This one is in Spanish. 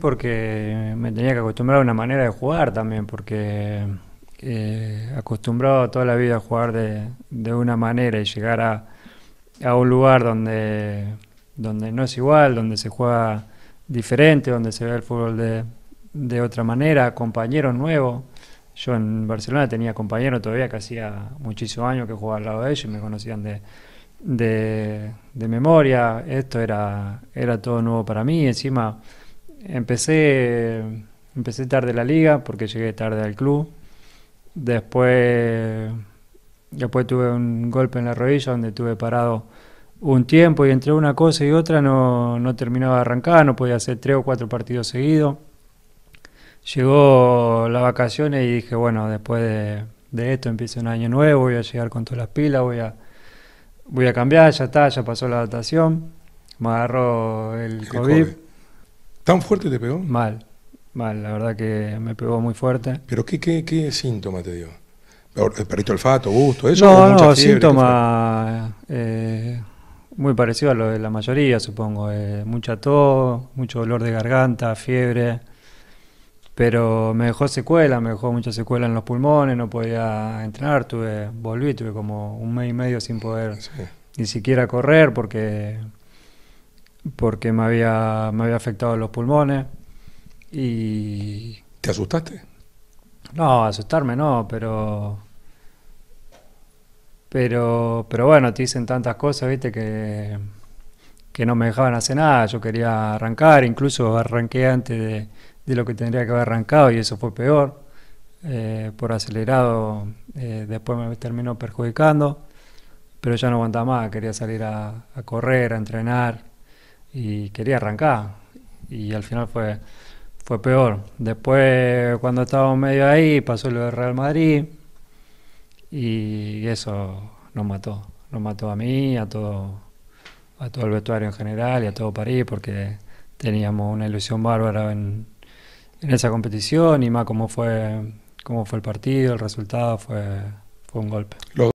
Porque me tenía que acostumbrar a una manera de jugar también, porque eh, acostumbrado toda la vida a jugar de, una manera y llegar a, un lugar donde, donde no es igual, donde se juega diferente, donde se ve el fútbol de, otra manera, compañeros nuevos. Yo en Barcelona tenía compañeros todavía que hacía muchísimos años que jugaba al lado de ellos y me conocían de, memoria. Esto era, era todo nuevo para mí, encima empecé, empecé tarde la liga porque llegué tarde al club. Después, después tuve un golpe en la rodilla donde tuve parado un tiempo y entre una cosa y otra no, terminaba de arrancar, no podía hacer tres o cuatro partidos seguidos. Llegó las vacaciones y dije, bueno, después de, esto empieza un año nuevo, voy a llegar con todas las pilas, voy a, voy a cambiar, ya está, ya pasó la adaptación. Me agarró el, COVID ¿Tan fuerte te pegó? Mal, mal, la verdad que me pegó muy fuerte. ¿Pero qué, qué, síntoma te dio? ¿Perdiste olfato, gusto, eso? No, no, síntoma eh, muy parecido a lo de la mayoría, supongo. Eh, mucha tos, mucho dolor de garganta, fiebre. Pero me dejó secuela, me dejó mucha secuela en los pulmones, no podía entrenar, tuve, volví, tuve como un mes y medio sin poder ni siquiera correr porque porque me había, me había afectado los pulmones y... ¿Te asustaste? No, asustarme no, pero... Pero, pero bueno, te dicen tantas cosas, viste, que, no me dejaban hacer nada. Yo quería arrancar, incluso arranqué antes de, lo que tendría que haber arrancado y eso fue peor. Eh, por acelerado, eh, después me terminó perjudicando, pero ya no aguantaba más, quería salir a correr, a entrenar y quería arrancar. Y al final fue, fue peor. Después, cuando estábamos medio ahí, pasó lo de Real Madrid y eso nos mató. Nos mató a mí, a todo, a todo el vestuario en general y a todo París, porque teníamos una ilusión bárbara en, esa competición y más cómo fue, cómo fue el partido, el resultado fue, fue un golpe.